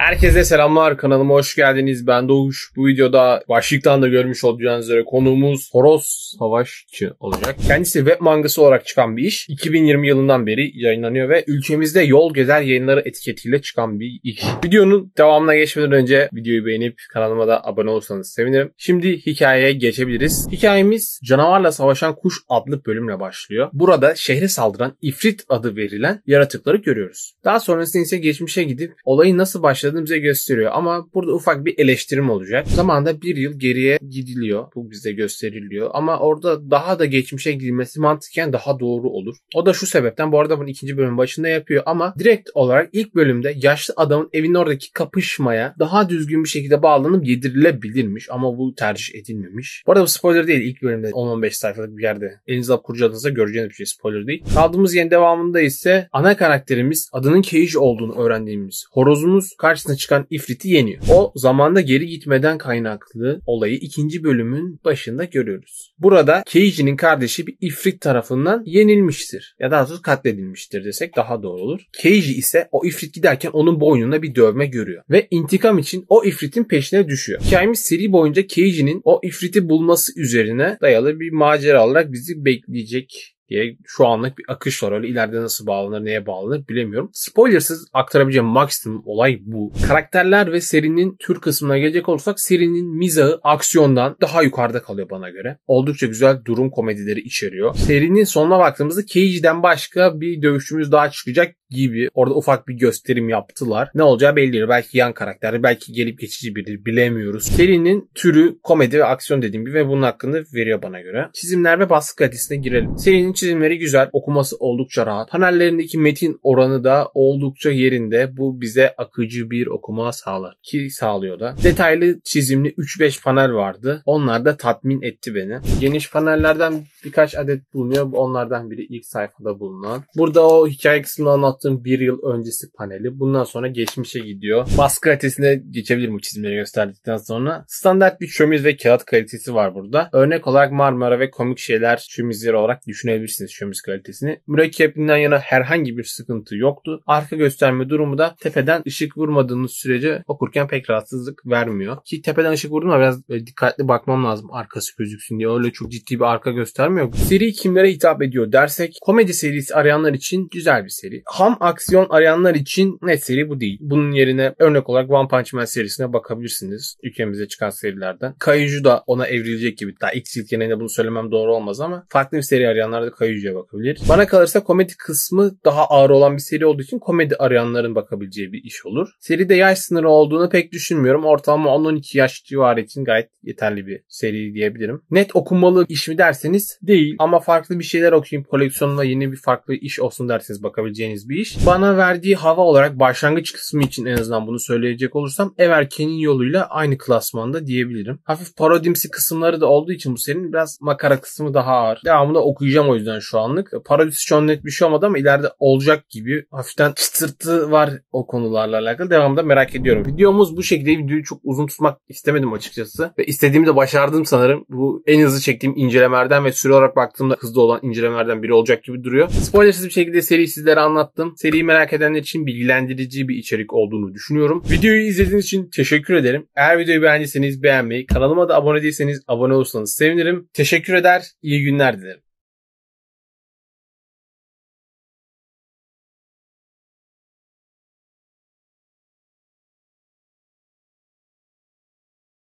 Herkese selamlar kanalıma hoş geldiniz. Ben Doğuş. Bu videoda başlıktan da görmüş olacağınız üzere konuğumuz Horoz Savaşçı olacak. Kendisi web mangası olarak çıkan bir iş. 2020 yılından beri yayınlanıyor ve ülkemizde Yol Gezer Yayınları etiketiyle çıkan bir iş. Videonun devamına geçmeden önce videoyu beğenip kanalıma da abone olursanız sevinirim. Şimdi hikayeye geçebiliriz. Hikayemiz Canavarla Savaşan Kuş adlı bölümle başlıyor. Burada şehre saldıran ifrit adı verilen yaratıkları görüyoruz. Daha sonrasında ise geçmişe gidip olayı nasıl başladı başladığını bize gösteriyor. Ama burada ufak bir eleştirim olacak. Zamanda bir yıl geriye gidiliyor. Bu bize gösteriliyor. Ama orada daha da geçmişe gidilmesi mantıken daha doğru olur. O da şu sebepten bu arada bunu ikinci bölümün başında yapıyor ama direkt olarak ilk bölümde yaşlı adamın evin oradaki kapışmaya daha düzgün bir şekilde bağlanıp yedirilebilirmiş ama bu tercih edilmemiş. Bu arada bu spoiler değil ilk bölümde 10-15 sayfalık bir yerde elinizde kurcaladığınızda göreceğiniz bir şey spoiler değil. Kaldığımız yerin devamında ise ana karakterimiz adının Cage olduğunu öğrendiğimiz horozumuz karşı karşısına çıkan ifriti yeniyor. O zamanda geri gitmeden kaynaklı olayı ikinci bölümün başında görüyoruz. Burada Keiji'nin kardeşi bir ifrit tarafından yenilmiştir. Ya daha doğrusu katledilmiştir desek daha doğru olur. Keiji ise o ifrit giderken onun boynuna bir dövme görüyor. Ve intikam için o ifritin peşine düşüyor. Hikayemiz seri boyunca Keiji'nin o ifriti bulması üzerine dayalı bir macera olarak bizi bekleyecek diye şu anlık bir akış var. Öyle ileride nasıl bağlanır, neye bağlanır bilemiyorum. Spoilersız aktarabileceğim maksimum olay bu. Karakterler ve serinin tür kısmına gelecek olursak serinin mizahı aksiyondan daha yukarıda kalıyor bana göre. Oldukça güzel durum komedileri içeriyor. Serinin sonuna baktığımızda Cage'den başka bir dövüşümüz daha çıkacak gibi orada ufak bir gösterim yaptılar. Ne olacağı belli değil. Belki yan karakter, belki gelip geçici biri bilemiyoruz. Serinin türü komedi ve aksiyon dediğim gibi ve bunun hakkını veriyor bana göre. Çizimler ve baskı kalitesine girelim. Serinin çizimleri güzel, okuması oldukça rahat. Panellerindeki metin oranı da oldukça yerinde. Bu bize akıcı bir okuma sağlar ki sağlıyor da. Detaylı çizimli 3-5 panel vardı. Onlar da tatmin etti beni. Geniş panellerden birkaç adet bulunuyor. Onlardan biri ilk sayfada bulunan. Burada o hikaye kısmını anlat yaptığım bir yıl öncesi paneli. Bundan sonra geçmişe gidiyor. Baskı kalitesine geçebilirim bu çizimleri gösterdikten sonra. Standart bir şömiz ve kağıt kalitesi var burada. Örnek olarak Marmara ve komik şeyler şömizleri olarak düşünebilirsiniz şömiz kalitesini. Mürekkebinden yana herhangi bir sıkıntı yoktu. Arka gösterme durumu da tepeden ışık vurmadığınız sürece okurken pek rahatsızlık vermiyor. Ki tepeden ışık vurdum ama biraz e, dikkatli bakmam lazım arkası gözüksün diye. Öyle çok ciddi bir arka göstermiyor. Seri kimlere hitap ediyor dersek komedi serisi arayanlar için güzel bir seri. Ham tam aksiyon arayanlar için net seri bu değil. Bunun yerine örnek olarak One Punch Man serisine bakabilirsiniz. Ülkemize çıkan serilerden. Kaiju da ona evrilecek gibi. Daha X ilkeninde bunu söylemem doğru olmaz ama farklı bir seri arayanlar da Kayucu'ya bakabilir. Bana kalırsa komedi kısmı daha ağır olan bir seri olduğu için komedi arayanların bakabileceği bir iş olur. Seride yaş sınırı olduğunu pek düşünmüyorum. Ortalama 10-12 yaş civarı için gayet yeterli bir seri diyebilirim. Net okunmalı iş mi derseniz değil ama farklı bir şeyler okuyup koleksiyonuna yeni bir farklı iş olsun derseniz bakabileceğiniz bir iş. Bana verdiği hava olarak başlangıç kısmı için en azından bunu söyleyecek olursam Everken'in yoluyla aynı klasmanda diyebilirim. Hafif parodimsi kısımları da olduğu için bu serinin biraz makara kısmı daha ağır. Devamında okuyacağım o yüzden şu anlık. Parodisi şu an net bir şey olmadı ama ileride olacak gibi hafiften çıtırtı var o konularla alakalı. Devamında merak ediyorum. Videomuz bu şekilde. Videoyu çok uzun tutmak istemedim açıkçası. Ve istediğimi de başardım sanırım. Bu en hızlı çektiğim incelemelerden ve süre olarak baktığımda hızlı olan incelemelerden biri olacak gibi duruyor. Spoilersız bir şekilde seriyi sizlere anlattım seriyi merak edenler için bilgilendirici bir içerik olduğunu düşünüyorum. Videoyu izlediğiniz için teşekkür ederim. Eğer videoyu beğendiyseniz beğenmeyi, kanalıma da abone değilseniz abone olursanız sevinirim. Teşekkür eder, iyi günler dilerim.